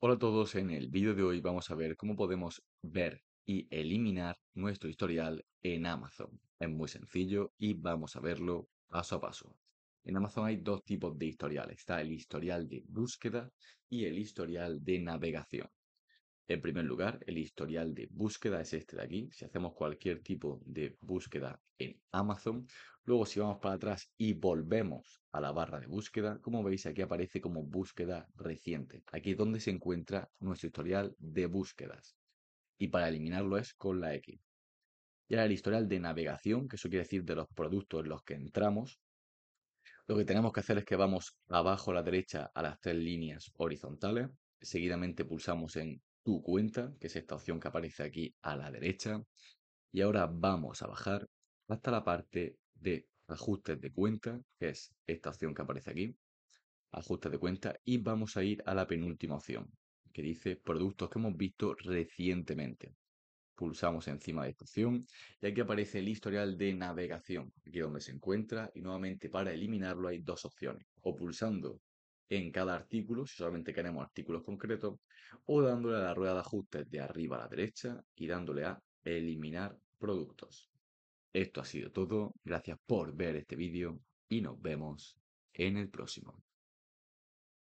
Hola a todos, en el vídeo de hoy vamos a ver cómo podemos ver y eliminar nuestro historial en Amazon. Es muy sencillo y vamos a verlo paso a paso. En Amazon hay dos tipos de historial. Está el historial de búsqueda y el historial de navegación. En primer lugar, el historial de búsqueda es este de aquí. Si hacemos cualquier tipo de búsqueda en Amazon, luego si vamos para atrás y volvemos a la barra de búsqueda, como veis aquí aparece como búsqueda reciente. Aquí es donde se encuentra nuestro historial de búsquedas. Y para eliminarlo es con la X. Y ahora el historial de navegación, que eso quiere decir de los productos en los que entramos, lo que tenemos que hacer es que vamos abajo a la derecha a las tres líneas horizontales, seguidamente pulsamos en cuenta, que es esta opción que aparece aquí a la derecha. Y ahora vamos a bajar hasta la parte de ajustes de cuenta, que es esta opción que aparece aquí, ajustes de cuenta, y vamos a ir a la penúltima opción, que dice productos que hemos visto recientemente. Pulsamos encima de esta opción y aquí aparece el historial de navegación, aquí donde se encuentra, y nuevamente para eliminarlo hay dos opciones, o pulsando en cada artículo, si solamente queremos artículos concretos, o dándole a la rueda de ajustes de arriba a la derecha y dándole a eliminar productos. Esto ha sido todo, gracias por ver este vídeo y nos vemos en el próximo.